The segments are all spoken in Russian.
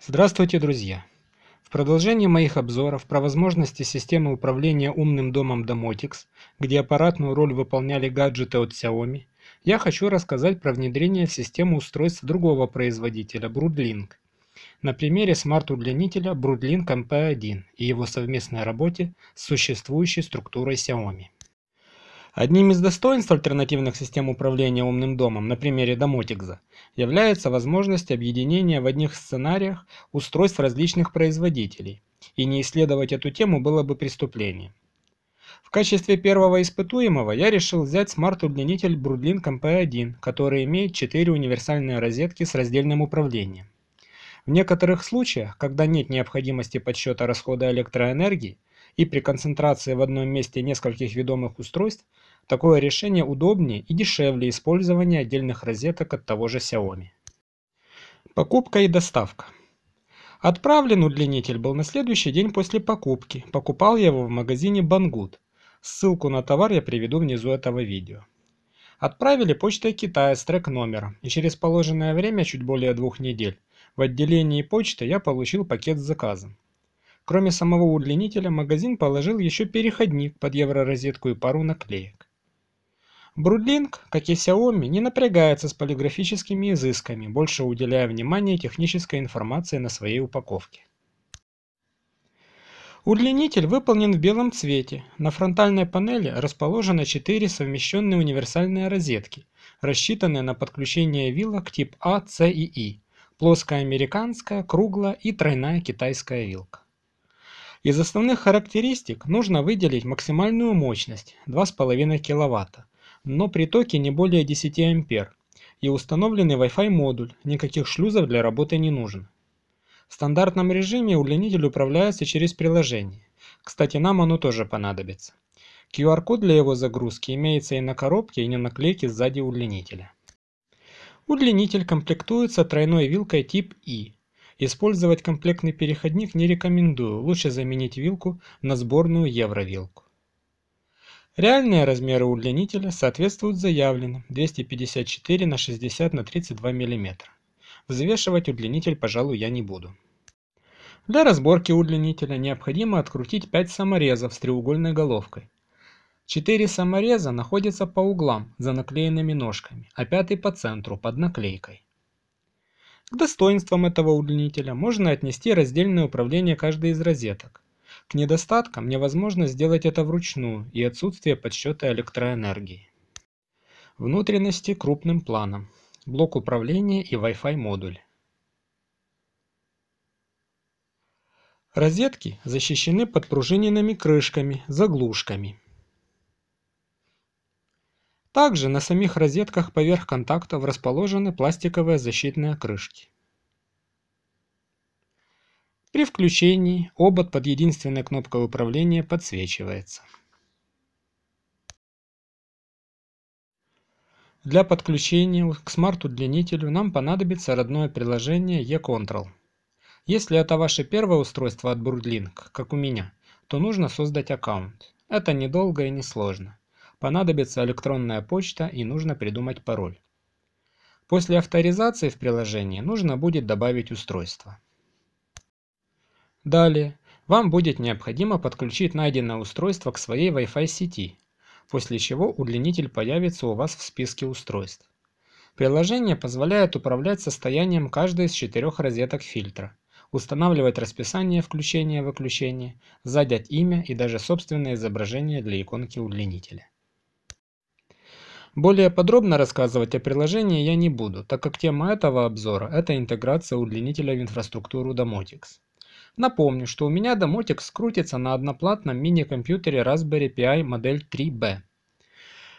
Здравствуйте, друзья! В продолжении моих обзоров про возможности системы управления умным домом Domotix, где аппаратную роль выполняли гаджеты от Xiaomi, я хочу рассказать про внедрение в систему устройств другого производителя Broodlink. На примере смарт-удлинителя Broodlink MP1 и его совместной работе с существующей структурой Xiaomi. Одним из достоинств альтернативных систем управления умным домом на примере Domotics является возможность объединения в одних сценариях устройств различных производителей, и не исследовать эту тему было бы преступлением. В качестве первого испытуемого я решил взять смарт-удлинитель Brudlin MP1, который имеет 4 универсальные розетки с раздельным управлением. В некоторых случаях, когда нет необходимости подсчета расхода электроэнергии и при концентрации в одном месте нескольких ведомых устройств, Такое решение удобнее и дешевле использования отдельных розеток от того же Xiaomi. Покупка и доставка. Отправлен удлинитель был на следующий день после покупки. Покупал я его в магазине Banggood. Ссылку на товар я приведу внизу этого видео. Отправили почтой Китая с трек-номером, и через положенное время, чуть более двух недель, в отделении почты я получил пакет с заказом. Кроме самого удлинителя, магазин положил еще переходник под евророзетку и пару наклеек. Broodlink, как и Xiaomi, не напрягается с полиграфическими изысками, больше уделяя внимание технической информации на своей упаковке. Удлинитель выполнен в белом цвете. На фронтальной панели расположены 4 совмещенные универсальные розетки, рассчитанные на подключение вилок тип А, С и И. Плоская американская, круглая и тройная китайская вилка. Из основных характеристик нужно выделить максимальную мощность 2,5 кВт но при токе не более 10 ампер и установленный Wi-Fi модуль, никаких шлюзов для работы не нужен В стандартном режиме удлинитель управляется через приложение. Кстати, нам оно тоже понадобится. QR-код для его загрузки имеется и на коробке, и на наклейке сзади удлинителя. Удлинитель комплектуется тройной вилкой тип И. Использовать комплектный переходник не рекомендую, лучше заменить вилку на сборную евровилку. Реальные размеры удлинителя соответствуют заявленным 254 на 60 на 32 мм. Взвешивать удлинитель, пожалуй, я не буду. Для разборки удлинителя необходимо открутить 5 саморезов с треугольной головкой. 4 самореза находятся по углам за наклеенными ножками, а пятый по центру под наклейкой. К достоинствам этого удлинителя можно отнести раздельное управление каждой из розеток, к недостаткам невозможно сделать это вручную и отсутствие подсчета электроэнергии. Внутренности крупным планом. Блок управления и Wi-Fi модуль. Розетки защищены подпружиненными крышками, заглушками. Также на самих розетках поверх контактов расположены пластиковые защитные крышки. При включении обод под единственной кнопкой управления подсвечивается. Для подключения к смарт-удлинителю нам понадобится родное приложение eControl. Если это ваше первое устройство от BroadLink, как у меня, то нужно создать аккаунт. Это недолго и несложно. Понадобится электронная почта и нужно придумать пароль. После авторизации в приложении нужно будет добавить устройство. Далее, вам будет необходимо подключить найденное устройство к своей Wi-Fi сети, после чего удлинитель появится у вас в списке устройств. Приложение позволяет управлять состоянием каждой из четырех розеток фильтра, устанавливать расписание включения и выключения, задать имя и даже собственное изображение для иконки удлинителя. Более подробно рассказывать о приложении я не буду, так как тема этого обзора – это интеграция удлинителя в инфраструктуру Domotics. Напомню, что у меня домотик скрутится на одноплатном мини-компьютере Raspberry Pi модель 3B.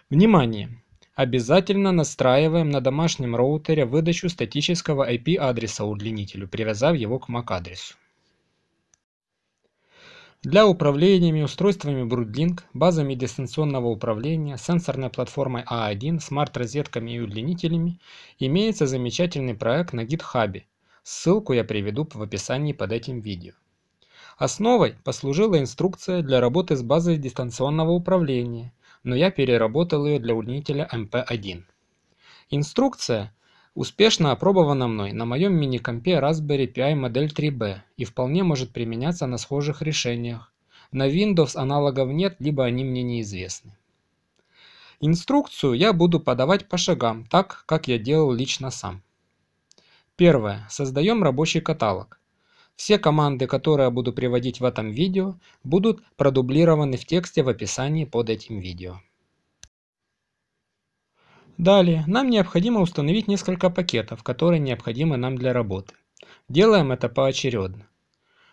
Внимание! Обязательно настраиваем на домашнем роутере выдачу статического IP-адреса удлинителю, привязав его к MAC-адресу. Для управления устройствами Broodlink, базами дистанционного управления, сенсорной платформой A1, а смарт-розетками и удлинителями имеется замечательный проект на GitHub, Ссылку я приведу в описании под этим видео. Основой послужила инструкция для работы с базой дистанционного управления, но я переработал ее для удлинителя MP1. Инструкция успешно опробована мной на моем мини-компе Raspberry Pi модель 3B и вполне может применяться на схожих решениях. На Windows аналогов нет, либо они мне неизвестны. Инструкцию я буду подавать по шагам, так как я делал лично сам. Первое. Создаем рабочий каталог. Все команды, которые я буду приводить в этом видео, будут продублированы в тексте в описании под этим видео. Далее, нам необходимо установить несколько пакетов, которые необходимы нам для работы. Делаем это поочередно.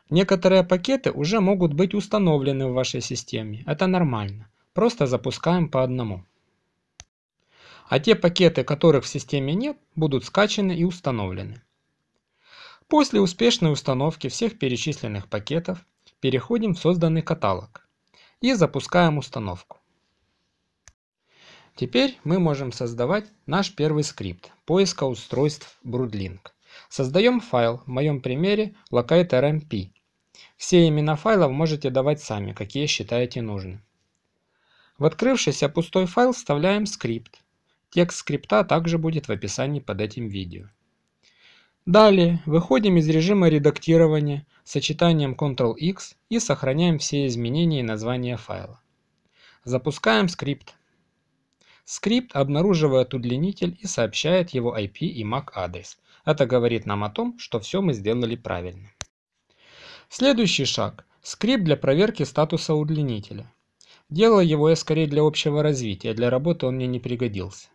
Некоторые пакеты уже могут быть установлены в вашей системе, это нормально. Просто запускаем по одному а те пакеты, которых в системе нет, будут скачаны и установлены. После успешной установки всех перечисленных пакетов переходим в созданный каталог и запускаем установку. Теперь мы можем создавать наш первый скрипт поиска устройств Broodlink. Создаем файл, в моем примере locate.rmp. Все имена файлов можете давать сами, какие считаете нужным. В открывшийся пустой файл вставляем скрипт, Текст скрипта также будет в описании под этим видео. Далее выходим из режима редактирования сочетанием Ctrl-X и сохраняем все изменения и названия файла. Запускаем скрипт. Скрипт обнаруживает удлинитель и сообщает его IP и MAC адрес. Это говорит нам о том, что все мы сделали правильно. Следующий шаг – скрипт для проверки статуса удлинителя. Делал его я скорее для общего развития, для работы он мне не пригодился.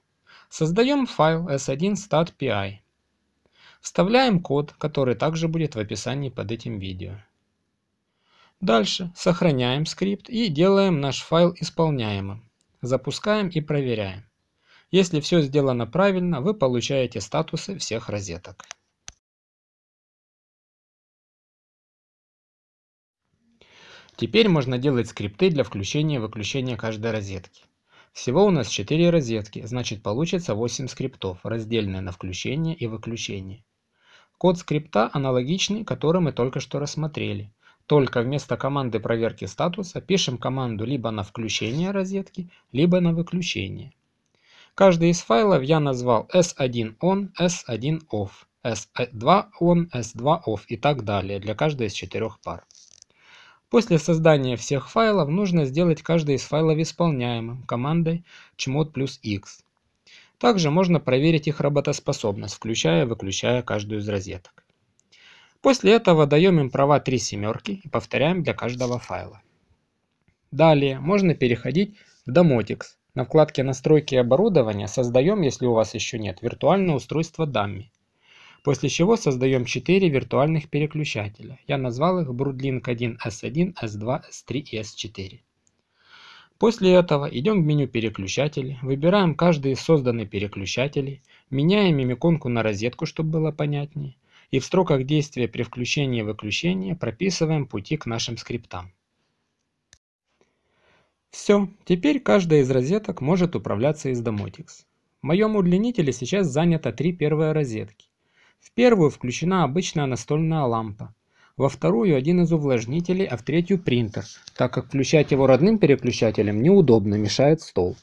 Создаем файл s 1statpi Вставляем код, который также будет в описании под этим видео. Дальше сохраняем скрипт и делаем наш файл исполняемым. Запускаем и проверяем. Если все сделано правильно, вы получаете статусы всех розеток. Теперь можно делать скрипты для включения и выключения каждой розетки. Всего у нас 4 розетки, значит получится 8 скриптов, раздельное на включение и выключение. Код скрипта аналогичный, который мы только что рассмотрели. Только вместо команды проверки статуса пишем команду либо на включение розетки, либо на выключение. Каждый из файлов я назвал s1on, s1off, s2on, s2off и так далее для каждой из четырех пар. После создания всех файлов нужно сделать каждый из файлов исполняемым командой chmod плюс x. Также можно проверить их работоспособность, включая и выключая каждую из розеток. После этого даем им права три семерки и повторяем для каждого файла. Далее можно переходить в Domotics. На вкладке «Настройки оборудования» создаем, если у вас еще нет, виртуальное устройство Dummy. После чего создаем 4 виртуальных переключателя. Я назвал их Broodlink 1, S1, S2, S3 и S4. После этого идем в меню переключателей, выбираем каждый из созданных переключателей, меняем им иконку на розетку, чтобы было понятнее, и в строках действия при включении и выключении прописываем пути к нашим скриптам. Все, теперь каждая из розеток может управляться из Domotics. В моем удлинителе сейчас занято три первые розетки. В первую включена обычная настольная лампа, во вторую один из увлажнителей, а в третью принтер, так как включать его родным переключателем неудобно, мешает стол.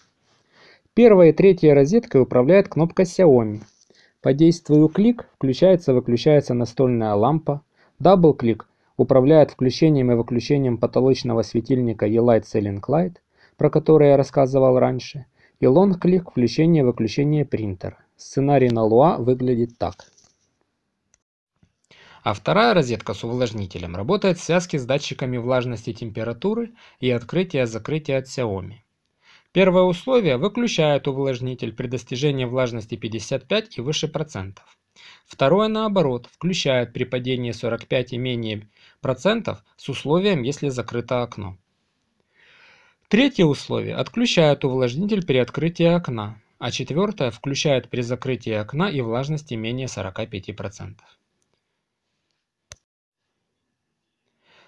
Первая и третья розеткой управляет кнопка Xiaomi. По действию клик включается-выключается настольная лампа, дабл-клик управляет включением и выключением потолочного светильника E-Light Selling Light, про который я рассказывал раньше, и лонг-клик включение-выключение принтера. Сценарий на Луа выглядит так. А вторая розетка с увлажнителем работает в связке с датчиками влажности температуры и открытия-закрытия от Xiaomi. Первое условие выключает увлажнитель при достижении влажности 55 и выше процентов. Второе наоборот, включает при падении 45 и менее процентов с условием, если закрыто окно. Третье условие отключает увлажнитель при открытии окна, а четвертое включает при закрытии окна и влажности менее 45%. процентов.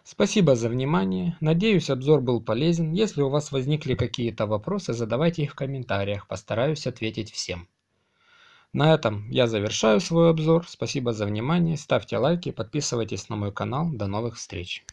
Спасибо за внимание. Надеюсь, обзор был полезен. Если у вас возникли какие-то вопросы, задавайте их в комментариях. Постараюсь ответить всем. На этом я завершаю свой обзор. Спасибо за внимание. Ставьте лайки, подписывайтесь на мой канал. До новых встреч.